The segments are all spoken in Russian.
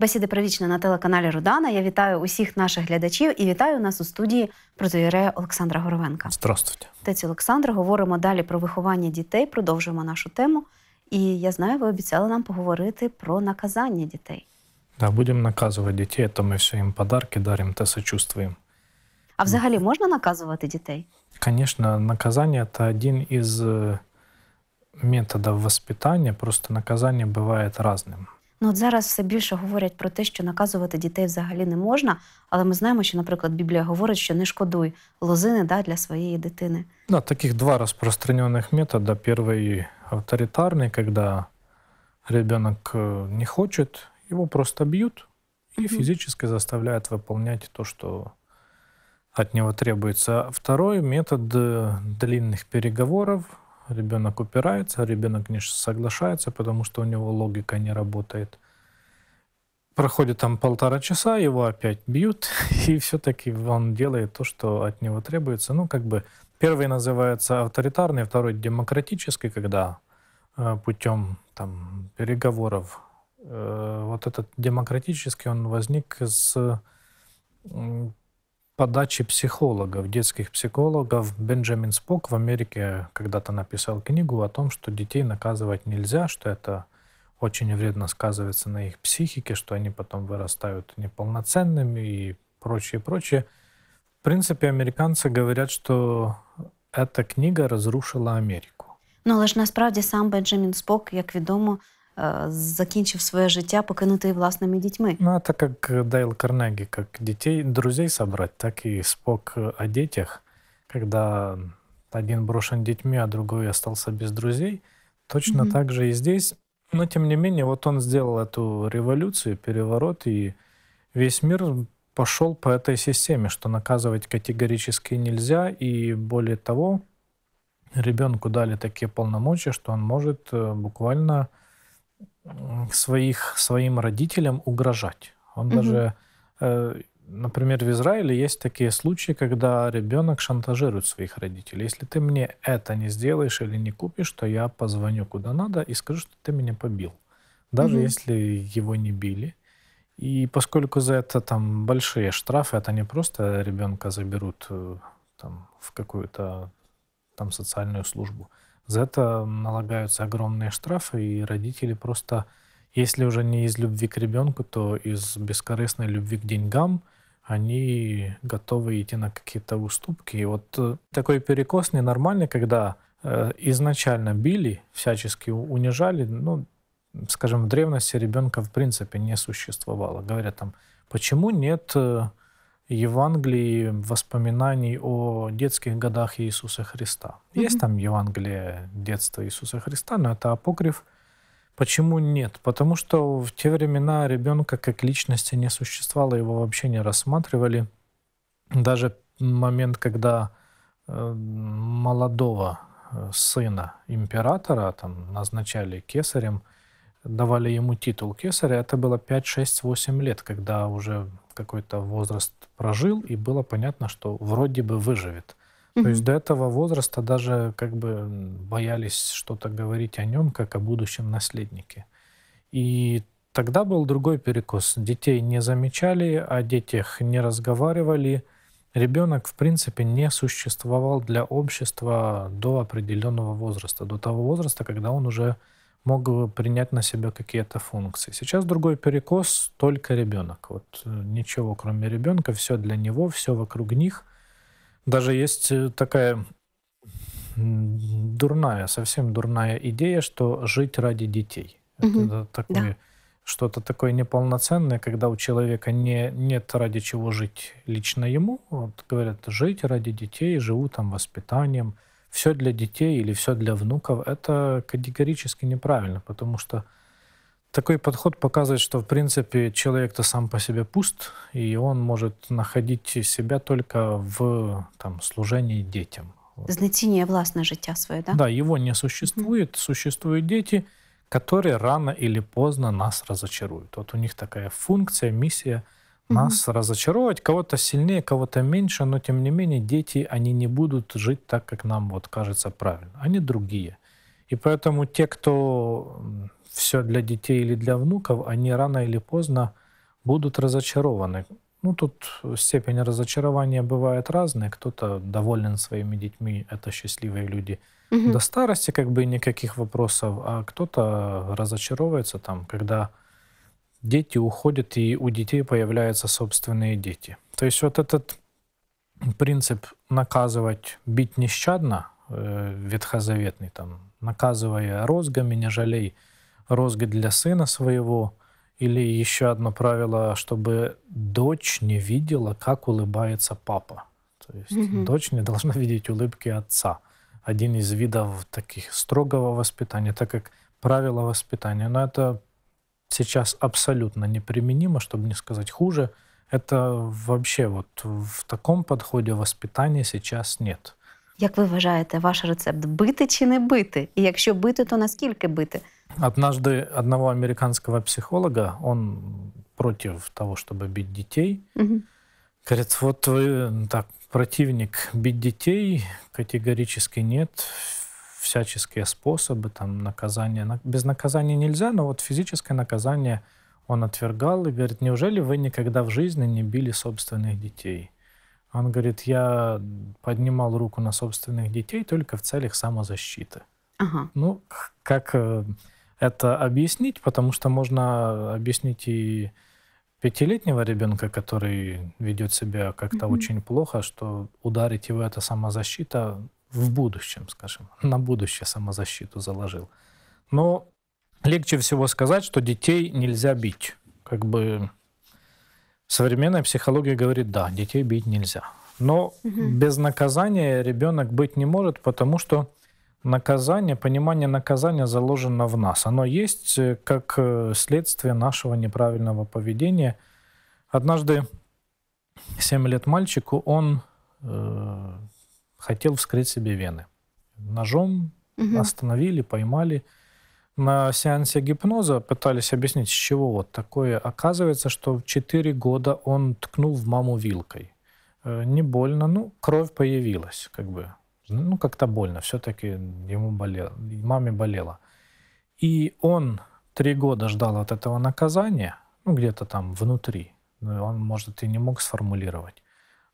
Бесіди про вічне на телеканалі Рудана. Я вітаю усіх наших глядачів і вітаю нас у студії протоірея Олександра Горовенка. Здравствуйте. Тець Олександр, говоримо далі про виховання дітей, продовжуємо нашу тему. І я знаю, ви обіцяли нам поговорити про наказання дітей. Да, будемо наказувати дітей, то ми всі їм подарки даримо та сочувствуємо. А взагалі можна наказувати дітей? Звісно, наказання це один из э, методов воспитания, просто наказання буває різним. Ну, от зараз все більше говорять про те, що наказувати дітей взагалі не можна. Але ми знаємо, що, наприклад, Біблія говорить, що не шкодуй лозини да, для своєї дитини. Да, ну, таких два розпространенных метода. Первый авторитарный, когда ребенок э, не хочет, его просто бьют и mm-hmm. физически заставляют выполнять то, что от него требуется. А второй метод э, длинных переговоров, Ребенок упирается, ребенок не соглашается, потому что у него логика не работает. Проходит там полтора часа, его опять бьют, и все-таки он делает то, что от него требуется. Ну, как бы первый называется авторитарный, второй демократический, когда э, путем там, переговоров. Э, вот этот демократический, он возник с подачи психологов, детских психологов. Бенджамин Спок в Америке когда-то написал книгу о том, что детей наказывать нельзя, что это очень вредно сказывается на их психике, что они потом вырастают неполноценными и прочее, прочее. В принципе, американцы говорят, что эта книга разрушила Америку. Ну, але ж насправді сам Бенджамін Спок, як відомо, Э, закінчив своє життя, покинутий власними дітьми. Ну, а так як э, Дейл Карнегі, як дітей, друзей собрать, так і спок э, о дітях, коли один брошен детьми, а другой остался без друзей, точно mm-hmm. так же и здесь. Но, тем не менее, вот он сделал эту революцию, переворот, и весь мир пошел по этой системе, что наказывать категорически нельзя, и более того, ребенку дали такие полномочия, что он может буквально своих, своим родителям угрожать. Он mm-hmm. даже, э, например, в Израиле есть такие случаи, когда ребенок шантажирует своих родителей. Если ты мне это не сделаешь или не купишь, то я позвоню куда надо и скажу, что ты меня побил. Даже mm-hmm. если его не били. И поскольку за это там большие штрафы, это не просто ребенка заберут э, там, в какую-то там социальную службу. За это налагаются огромные штрафы, и родители просто, если уже не из любви к ребенку, то из бескорыстной любви к деньгам, они готовы идти на какие-то уступки. И вот э, такой перекос ненормальный, когда э, изначально били, всячески унижали, ну, скажем, в древности ребенка в принципе не существовало. Говорят там, почему нет э, Евангелии воспоминаний о детских годах Иисуса Христа. Mm-hmm. Есть там Евангелие детства Иисуса Христа, но это апокриф. Почему нет? Потому что в те времена ребенка как личности не существовало, его вообще не рассматривали. Даже момент, когда э, молодого э, сына императора там назначали кесарем – давали ему титул кесаря, это было 5, 6, 8 лет, когда уже какой-то возраст прожил, и было понятно, что вроде бы выживет. Mm-hmm. То есть до этого возраста даже как бы боялись что-то говорить о нем, как о будущем наследнике. И тогда был другой перекос. Детей не замечали, о детях не разговаривали. Ребенок, в принципе, не существовал для общества до определенного возраста, до того возраста, когда он уже мог принять на себя какие-то функции. Сейчас другой перекос, только ребенок. Вот э, ничего кроме ребенка, все для него, все вокруг них. Даже есть э, такая дурная, совсем дурная идея, что жить ради детей. Угу. Это такое, да. что-то такое неполноценное, когда у человека не, нет ради чего жить лично ему. Вот говорят, жить ради детей, живу там воспитанием – все для детей или все для внуков, это категорически неправильно, потому что такой подход показывает, что, в принципе, человек-то сам по себе пуст, и он может находить себя только в там, служении детям. Знецінює властное життя свое да? Да, его не существует, существуют дети, которые рано или поздно нас разочаруют. Вот у них такая функция, миссия – нас mm разочаровать, кого-то сильнее, кого-то меньше, но тем не менее дети, они не будут жить так, как нам вот кажется правильно. Они другие. И поэтому те, кто все для детей или для внуков, они рано или поздно будут разочарованы. Ну, тут степень разочарования бывает разная. Кто-то доволен своими детьми, это счастливые люди. Угу. До старости как бы никаких вопросов, а кто-то разочаровывается там, когда дети уходят, и у детей появляются собственные дети. То есть вот этот принцип наказывать, бить нещадно, э, ветхозаветный, там, наказывая розгами, не жалей розги для сына своего, или еще одно правило, чтобы дочь не видела, как улыбается папа. То есть mm-hmm. дочь не должна видеть улыбки отца. Один из видов таких строгого воспитания, так как правила воспитания, но это сейчас абсолютно неприменимо, чтобы не сказать хуже. Это вообще вот в таком подходе воспитания сейчас нет. Як ви вважаєте, ваш рецепт бити чи не бити? І якщо бити, то наскільки бити? Однажды одного американского психолога, он против того, чтобы бить детей, угу. говорит, вот вы так, противник бить детей категорически нет, всяческие способы, там, наказание. Без наказания нельзя, но вот физическое наказание он отвергал и говорит, неужели вы никогда в жизни не били собственных детей? Он говорит, я поднимал руку на собственных детей только в целях самозащиты. Ага. Ну, как э, это объяснить? Потому что можно объяснить и пятилетнего ребенка, который ведет себя как-то mm-hmm. очень плохо, что ударить его это самозащита, в будущем, скажем, на будущее самозащиту заложил. Но легче всего сказать, что детей нельзя бить. Как бы современная психология говорит, да, детей бить нельзя. Но угу. без наказания ребенок быть не может, потому что наказание, понимание наказания заложено в нас. Оно есть э, как э, следствие нашего неправильного поведения. Однажды 7 лет мальчику, он э, хотел вскрыть себе вены. Ножом угу. остановили, поймали. На сеансе гипноза пытались объяснить, с чего вот такое. Оказывается, что в 4 года он ткнул в маму вилкой. Э, не больно, ну, кровь появилась, как бы. Ну, как-то больно, все-таки ему болело, маме болело. И он три года ждал от этого наказания, ну, где-то там внутри. Он, может, и не мог сформулировать.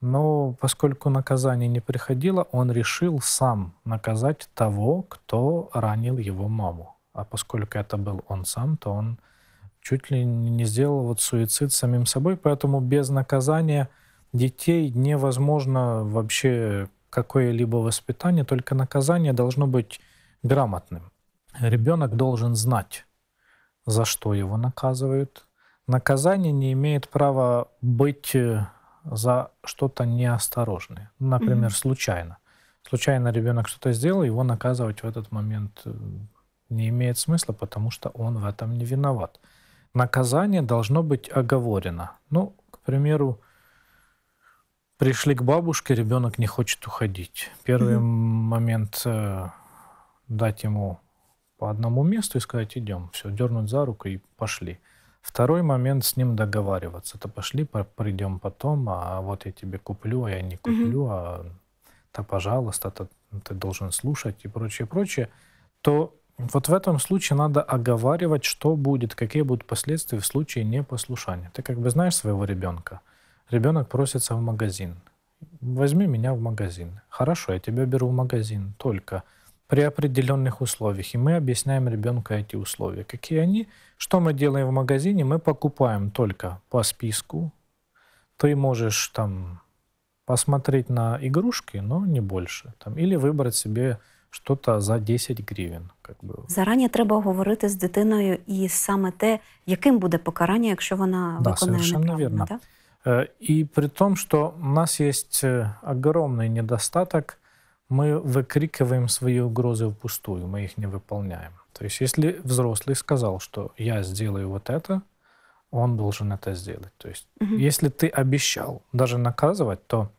Но поскольку наказание не приходило, он решил сам наказать того, кто ранил его маму. А поскольку это был он сам, то он чуть ли не сделал вот суицид самим собой. Поэтому без наказания детей невозможно вообще какое-либо воспитание, только наказание должно быть грамотным. Ребенок должен знать, за что его наказывают. Наказание не имеет права быть э, за что-то неосторожное. Ну, например, mm-hmm. случайно. Случайно ребенок что-то сделал, его наказывать в этот момент э, не имеет смысла, потому что он в этом не виноват. Наказание должно быть оговорено. Ну, к примеру, пришли к бабушке, ребенок не хочет уходить. Первый mm-hmm. момент э, дать ему по одному месту и сказать, идем, все, дернуть за руку и пошли. Второй момент с ним договариваться. То пошли, придем потом, а вот я тебе куплю, а я не куплю, а то пожалуйста, то ты должен слушать и прочее, прочее. То вот в этом случае надо оговаривать, что будет, какие будут последствия в случае непослушания. Ты как бы знаешь своего ребенка. Ребенок просится в магазин. Возьми меня в магазин. Хорошо, я тебя беру в магазин. Только при определенных условиях. И мы объясняем ребенку эти условия. Какие они? Что мы делаем в магазине? Мы покупаем только по списку. Ты можешь там посмотреть на игрушки, но не больше. Там, или выбрать себе что то за 10 бы заранее треба говорить с дитиною и саме те, яким будет покарание, если она да, совершенно верно. Да? И при том, что у нас есть огромный недостаток мы выкрикиваем свои угрозы впустую, мы их не выполняем. То есть если взрослый сказал, что я сделаю вот это, он должен это сделать. То есть угу. если ты обещал даже наказывать, то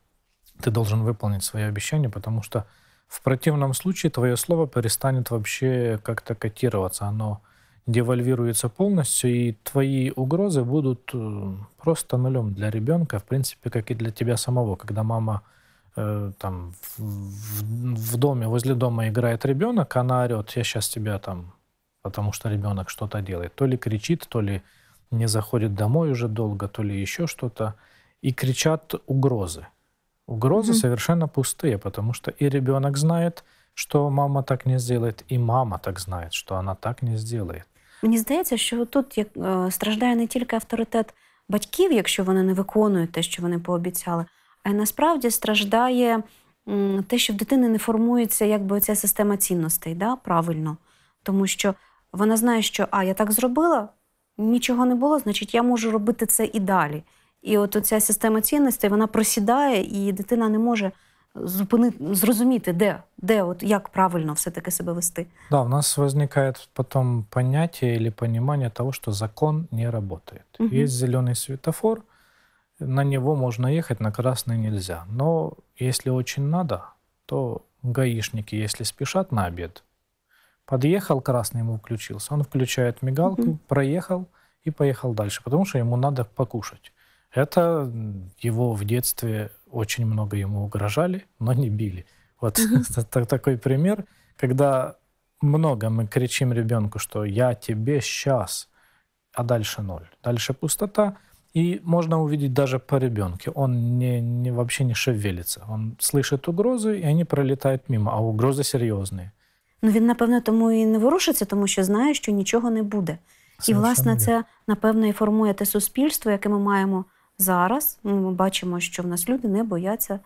ты должен выполнить свои обещания, потому что в противном случае твое слово перестанет вообще как-то котироваться, оно девальвируется полностью, и твои угрозы будут э, просто нулем для ребенка, в принципе, как и для тебя самого, когда мама Э, там в, в доме, возле дома играет ребенок, она орет, я сейчас тебя там, потому что ребенок что-то делает. То ли кричит, то ли не заходит домой уже долго, то ли еще что-то. И кричат угрозы. Угрозы mm-hmm. совершенно пустые, потому что и ребенок знает, что мама так не сделает, и мама так знает, что она так не зробить. Мені здається, що тут э, страждає не тільки авторитет батьків, якщо вони не виконують те, що вони пообіцяли, Е, насправді страждає те, що в дитини не формується якби ця система цінностей да, правильно. Тому що вона знає, що а, я так зробила, нічого не було, значить, я можу робити це і далі. І от ця система цінностей вона просідає, і дитина не може зупинити, зрозуміти, де, де, от як правильно все-таки себе вести. Да, у нас возникає потім поняття або розуміння того, що закон не працює. Угу. Є зелений світофор, на него можно ехать, на красный нельзя. Но если очень надо, то гаишники, если спешат на обед, подъехал красный, ему включился, он включает мигалку, угу. проехал и поехал дальше, потому что ему надо покушать. Это его в детстве очень много ему угрожали, но не били. Вот такой пример, когда много мы кричим ребенку, что я тебе сейчас, а дальше ноль, дальше пустота – И можно увидеть даже по ребенке. Он не, не, вообще не шевелится. Он слышит угрозы, и они пролетають мимо, а угрози серйозні. Ну він, напевно, тому і не ворушиться, тому що знає, що нічого не буде. І, власне, це, напевно, і формує те суспільство, яке ми маємо зараз. Ну, ми бачимо, що в нас люди не бояться е,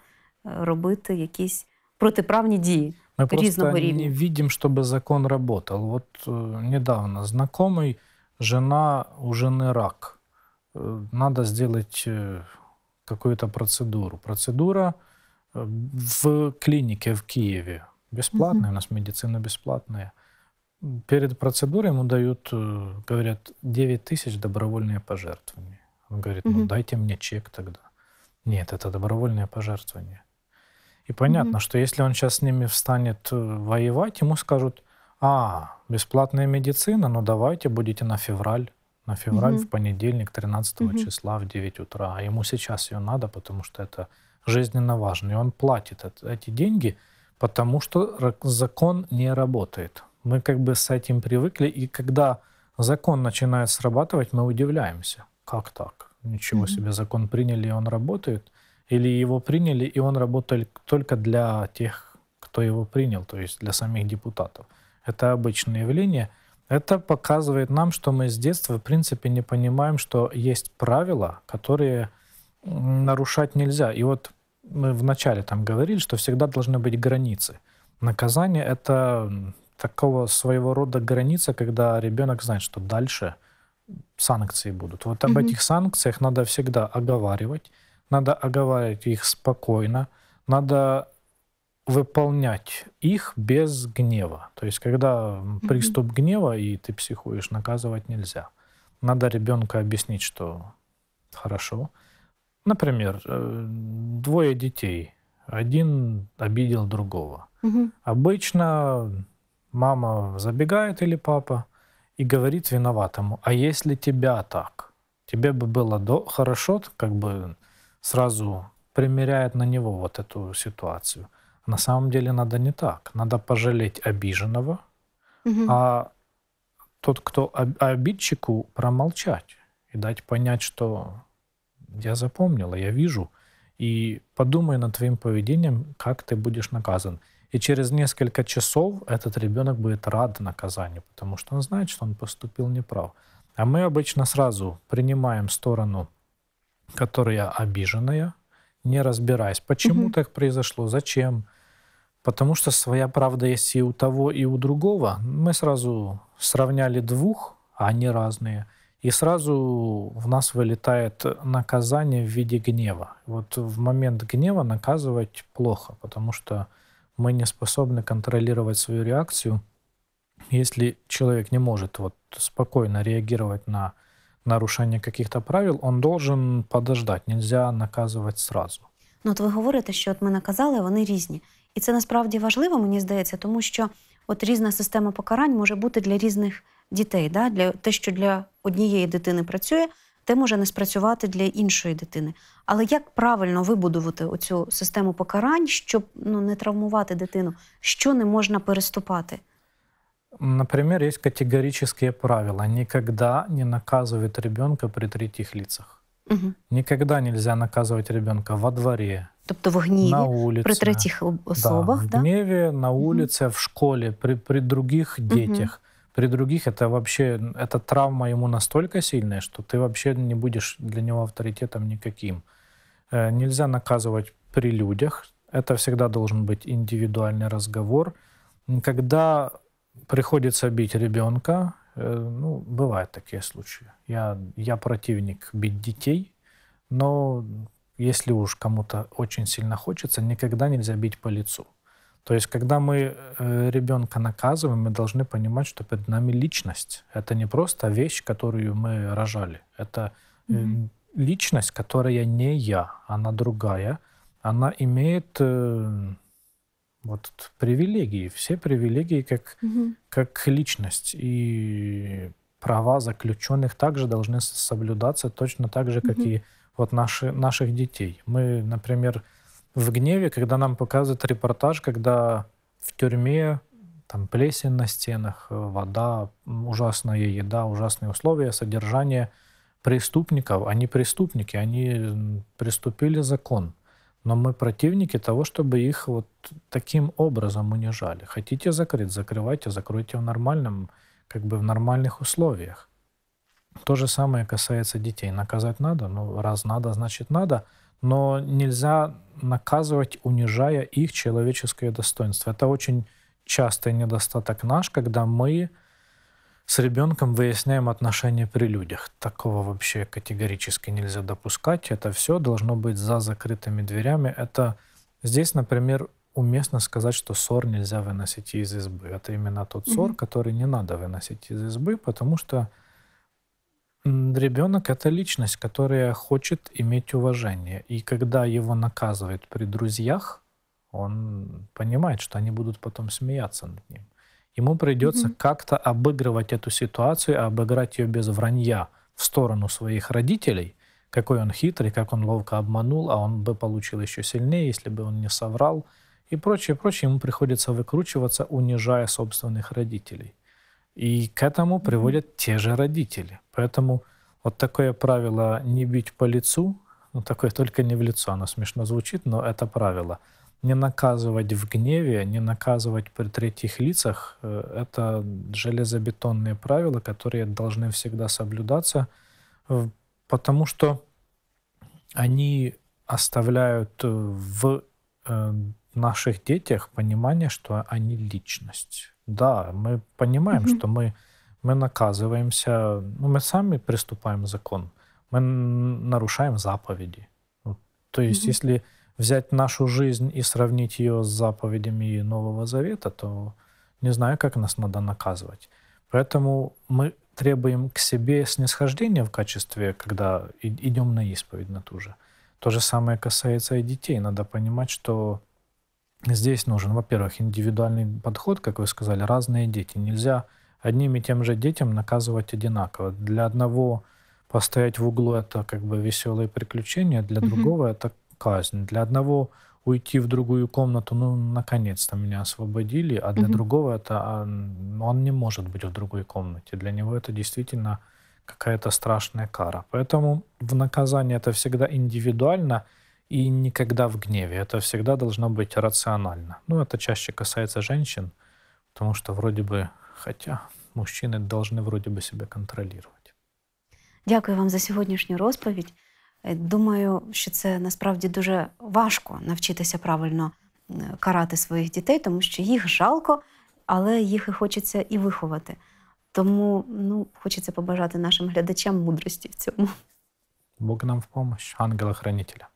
робити якісь протиправні дії ми різного просто рівня. Ми не бачимо, щоб закон працював. От э, недавно знайомий, жена у жени рак. надо сделать э, какую-то процедуру. Процедура э, в клинике в Киеве бесплатная, mm у нас медицина бесплатная. Перед процедурой ему дают, э, говорят, 9 тысяч добровольные пожертвования. Он говорит, ну mm дайте мне чек тогда. Нет, это добровольное пожертвование. И понятно, mm что если он сейчас с ними встанет воевать, ему скажут, а, бесплатная медицина, ну давайте, будете на февраль на февраль угу. в понедельник 13 угу. числа в 9 утра. А ему сейчас ее надо, потому что это жизненно важно. И он платит эти деньги, потому что закон не работает. Мы как бы с этим привыкли, и когда закон начинает срабатывать, мы удивляемся. Как так? Ничего себе, закон приняли, и он работает. Или его приняли, и он работает только для тех, кто его принял, то есть для самих депутатов. Это обычное явление – это показывает нам, что мы с детства, в принципе, не понимаем, что есть правила, которые нарушать нельзя. И вот мы вначале там говорили, что всегда должны быть границы. Наказание — это такого своего рода граница, когда ребенок знает, что дальше санкции будут. Вот об mm-hmm. этих санкциях надо всегда оговаривать, надо оговаривать их спокойно, надо выполнять их без гнева. То есть, когда приступ гнева, и ты психуешь, наказывать нельзя. Надо ребенка объяснить, что хорошо. Например, э, двое детей. Один обидел другого. Угу. Обычно мама забегает или папа и говорит виноватому, а если тебя так, тебе бы было до... хорошо, как бы сразу примеряет на него вот эту ситуацию. На самом деле надо не так. Надо пожалеть обиженного, угу. а тот, кто обидчику, промолчать и дать понять, что я запомнила, я вижу, и подумай над твоим поведением, как ты будешь наказан. И через несколько часов этот ребенок будет рад наказанию, потому что он знает, что он поступил неправ. А мы обычно сразу принимаем сторону, которая обиженная, не разбираясь, почему угу. так произошло, зачем, Потому что своя правда есть и у того, и у другого. Мы сразу сравняли двух, а они разные. И сразу в нас вылетает наказание в виде гнева. Вот в момент гнева наказывать плохо, потому что мы не способны контролировать свою реакцию. Если человек не может вот спокойно реагировать на нарушение каких-то правил, он должен подождать, нельзя наказывать сразу. Ну, от ви говорите, що от ми наказали, а вони різні. І це насправді важливо, мені здається, тому що от різна система покарань може бути для різних дітей. Да? Для Те, що для однієї дитини працює, те може не спрацювати для іншої дитини. Але як правильно вибудувати оцю систему покарань, щоб ну, не травмувати дитину, що не можна переступати? Например, есть категорические правила. Никогда не наказывают ребенка при третьих лицах. Угу. Никогда нельзя наказывать ребенка во дворе, Тобто в гніві на улице. при третіх особах, да, в гневе, да? на улице, в школе, при, при других детях. mm При других это вообще, эта травма ему настолько сильная, что ты вообще не будешь для него авторитетом никаким. Э, нельзя наказывать при людях. Это всегда должен быть индивидуальный разговор. Когда приходится бить ребенка, э, ну, бывают такие случаи. Я, я противник бить детей, но если уж кому-то очень сильно хочется, никогда нельзя бить по лицу. То есть, когда мы э, ребенка наказываем, мы должны понимать, что перед нами личность. Это не просто вещь, которую мы рожали. Это mm-hmm. личность, которая не я, она другая. Она имеет э, вот привилегии, все привилегии как, mm как личность. И права заключенных также должны соблюдаться точно так же, как mm и вот наши, наших детей. Мы, например, в гневе, когда нам показывают репортаж, когда в тюрьме там плесень на стенах, вода, ужасная еда, ужасные условия, содержание преступников. Они преступники, они приступили закон. Но мы противники того, чтобы их вот таким образом унижали. Хотите закрыть, закрывайте, закройте в нормальном, как бы в нормальных условиях. То же самое касается детей. Наказать надо, ну раз надо, значит надо, но нельзя наказывать, унижая их человеческое достоинство. Это очень частый недостаток наш, когда мы с ребенком выясняем отношения при людях. Такого вообще категорически нельзя допускать. Это все должно быть за закрытыми дверями. Это здесь, например, уместно сказать, что ссор нельзя выносить из избы. Это именно тот ссор, который не надо выносить из избы, потому что Ребенок это личность, которая хочет иметь уважение. И когда его наказывают при друзьях, он понимает, что они будут потом смеяться над ним. Ему придется mm-hmm. как-то обыгрывать эту ситуацию, обыграть ее без вранья в сторону своих родителей, какой он хитрый, как он ловко обманул, а он бы получил еще сильнее, если бы он не соврал и прочее, прочее. Ему приходится выкручиваться, унижая собственных родителей. И к этому приводят те же родители. Поэтому вот такое правило «не бить по лицу», ну, такое только не в лицо, оно смешно звучит, но это правило. Не наказывать в гневе, не наказывать при третьих лицах э, – это железобетонные правила, которые должны всегда соблюдаться, э, потому что они оставляют э, в наших детях понимание, что они личность. Да, мы понимаем, mm-hmm. что мы мы наказываемся, ну, мы сами приступаем к закону, мы нарушаем заповеди. То есть, mm-hmm. если взять нашу жизнь и сравнить ее с заповедями Нового Завета, то не знаю, как нас надо наказывать. Поэтому мы требуем к себе снисхождения в качестве, когда идем на исповедь на ту же. То же самое касается и детей. Надо понимать, что здесь нужен, во-первых, индивидуальный подход, как вы сказали, разные дети. Нельзя одним и тем же детям наказывать одинаково. Для одного постоять в углу это как бы веселое приключение, для другого это казнь. Для одного уйти в другую комнату, ну, наконец-то меня освободили, а для другого это а, он не может быть в другой комнате. Для него это действительно какая-то страшная кара. Поэтому в наказании это всегда индивидуально и никогда в гневе. Это всегда должно быть рационально. Ну, это чаще касается женщин, потому что вроде бы Хотя мужчины должны вроде бы себя контролировать. Дякую вам за сьогоднішню розповідь. Э, думаю, що це насправді дуже важко навчитися правильно э, карати своїх дітей, тому що їх жалко, але їх і хочеться і виховати. Тому ну, хочеться побажати нашим глядачам мудрості в цьому. Бог нам в помощь, ангела-хранителя.